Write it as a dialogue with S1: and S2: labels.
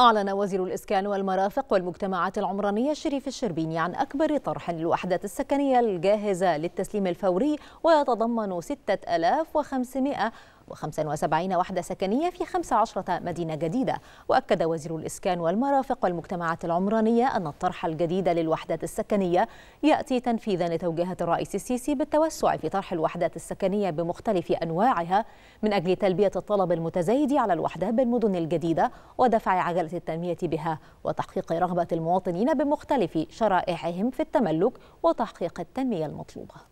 S1: أعلن وزير الإسكان والمرافق والمجتمعات العمرانية شريف الشربيني عن أكبر طرح للوحدات السكنية الجاهزة للتسليم الفوري ويتضمن 6500 و75 وحدة سكنية في 15 مدينة جديدة وأكد وزير الإسكان والمرافق والمجتمعات العمرانية أن الطرح الجديد للوحدات السكنية يأتي تنفيذا لتوجيهات الرئيس السيسي بالتوسع في طرح الوحدات السكنية بمختلف أنواعها من أجل تلبية الطلب المتزايد على الوحدات بالمدن الجديدة ودفع عجلة التنمية بها وتحقيق رغبة المواطنين بمختلف شرائحهم في التملك وتحقيق التنمية المطلوبة